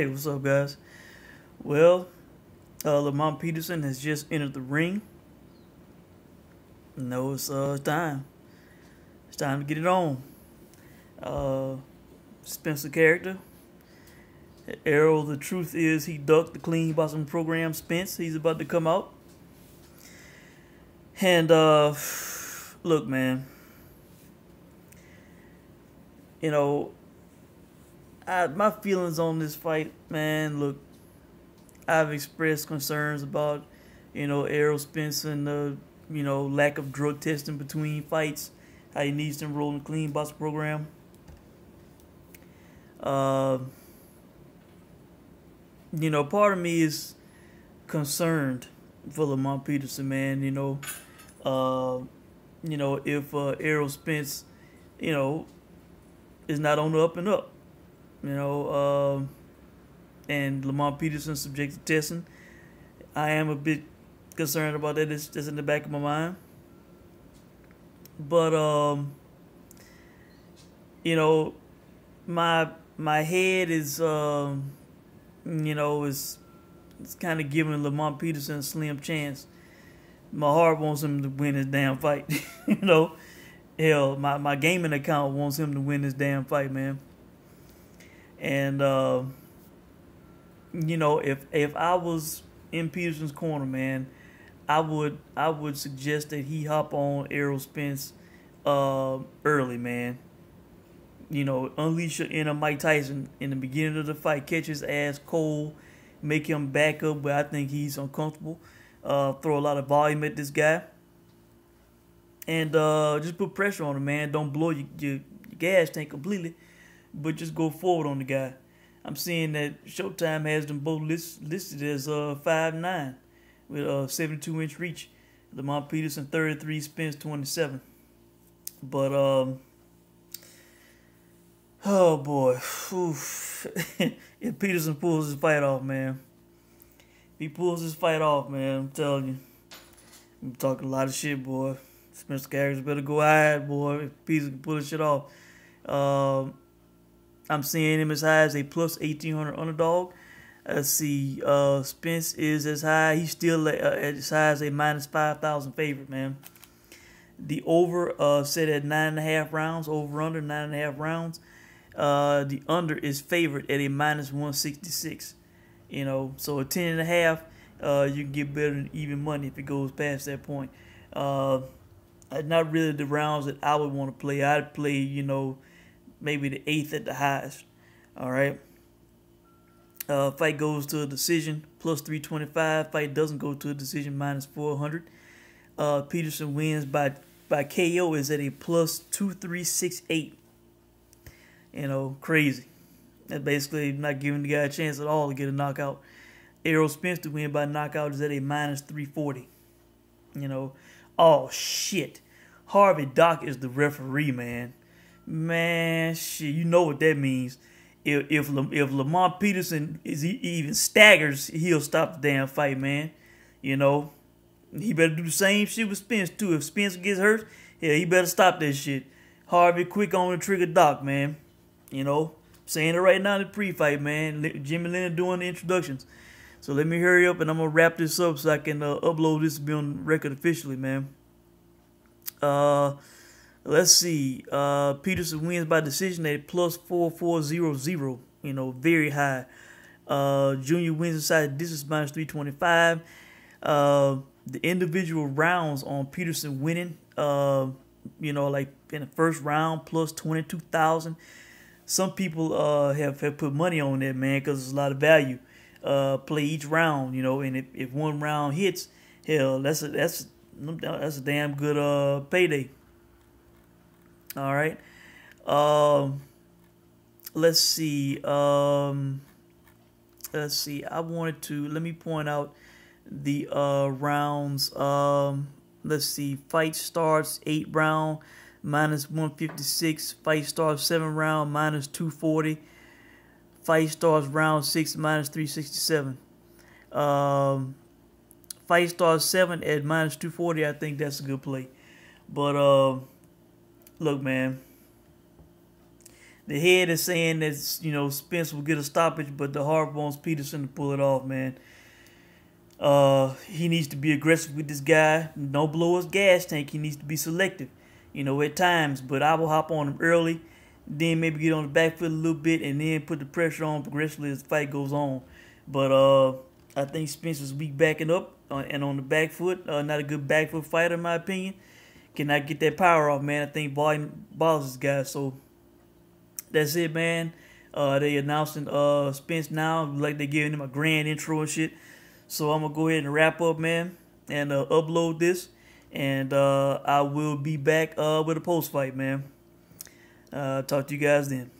Hey, what's up, guys? Well, uh, Lamont Peterson has just entered the ring. No, it's uh, time. It's time to get it on. Uh, Spencer character. Arrow, the truth is he ducked the clean some program. Spence, he's about to come out. And uh, look, man. You know, I, my feelings on this fight, man. Look, I've expressed concerns about, you know, Errol Spence and the, you know, lack of drug testing between fights. How he needs to enroll in a clean box program. Uh, you know, part of me is concerned for Lamont Peterson, man. You know, uh, you know if uh, Errol Spence, you know, is not on the up and up you know, uh, and Lamar Peterson subject to testing. I am a bit concerned about that. It's, just in the back of my mind. But, um, you know, my my head is, um, you know, is it's kind of giving Lamar Peterson a slim chance. My heart wants him to win his damn fight, you know. Hell, my, my gaming account wants him to win this damn fight, man. And uh, you know, if if I was in Peterson's corner, man, I would I would suggest that he hop on Errol Spence uh, early, man. You know, unleash your inner Mike Tyson in the beginning of the fight, catch his ass cold, make him back up where I think he's uncomfortable. Uh, throw a lot of volume at this guy, and uh, just put pressure on him, man. Don't blow your, your, your gas tank completely but just go forward on the guy. I'm seeing that Showtime has them both list, listed as uh, five nine, with a uh, 72 inch reach. Lamont Peterson 33, Spence 27. But um, oh boy, if Peterson pulls his fight off, man, if he pulls his fight off, man, I'm telling you, I'm talking a lot of shit, boy. Spencer Carriers better go ahead, boy. If Peterson can pull his shit off. Um, I'm seeing him as high as a plus 1800 underdog. Let's see, uh, Spence is as high. He's still a, uh, as high as a minus 5,000 favorite, man. The over uh, set at nine and a half rounds, over under nine and a half rounds. Uh, the under is favored at a minus 166. You know, so a 10 and a half, uh, you can get better than even money if it goes past that point. Uh, not really the rounds that I would want to play. I'd play, you know, maybe the eighth at the highest. All right. Uh, fight goes to a decision plus 325. Fight doesn't go to a decision minus 400. Uh, Peterson wins by by KO is at a plus 2368. You know, crazy. That's basically not giving the guy a chance at all to get a knockout. Errol Spence to win by knockout is at a minus 340. You know, oh shit. Harvey Dock is the referee, man man, shit, you know what that means. If if if Lamar Peterson is he even staggers, he'll stop the damn fight, man. You know, he better do the same shit with Spence too. If Spence gets hurt, yeah, he better stop that shit. Harvey, quick on the trigger, Doc, man. You know, saying it right now in the pre-fight, man. Jimmy Lynn doing the introductions. So let me hurry up and I'm gonna wrap this up so I can uh, upload this to be on record officially, man. Uh let's see. Uh, Peterson wins by decision at plus four four zero zero. You know, very high. Uh, junior wins inside distance minus three twenty five. Uh, the individual rounds on Peterson winning. Uh, you know, like in the first round plus twenty two thousand. Some people uh have, have put money on that man because there's a lot of value. Uh, play each round. You know, and if, if one round hits, hell, that's a that's that's a damn good uh payday. All right. Um, let's see. Um, let's see. I wanted to let me point out the uh, rounds. Um, let's see. Fight starts eight round minus 156. Fight starts seven round minus 240. Fight starts round six minus 367. Um, fight starts seven at minus 240. I think that's a good play. But uh, look, man. The head is saying that you know Spence will get a stoppage, but the heart wants Peterson to pull it off, man. Uh, he needs to be aggressive with this guy. Don't blow his gas tank. He needs to be selective, you know, at times. But I will hop on him early, then maybe get on the back foot a little bit, and then put the pressure on progressively as the fight goes on. But uh, I think Spence is weak backing up uh, and on the back foot. Uh, not a good back foot fighter, in my opinion cannot get that power off, man. I think volume bothers this guy. So that's it, man. Uh, they announcing uh Spence now, like they giving him a grand intro and shit. So I'm gonna go ahead and wrap up, man, and uh, upload this, and uh, I will be back uh with a post fight, man. Uh, talk to you guys then.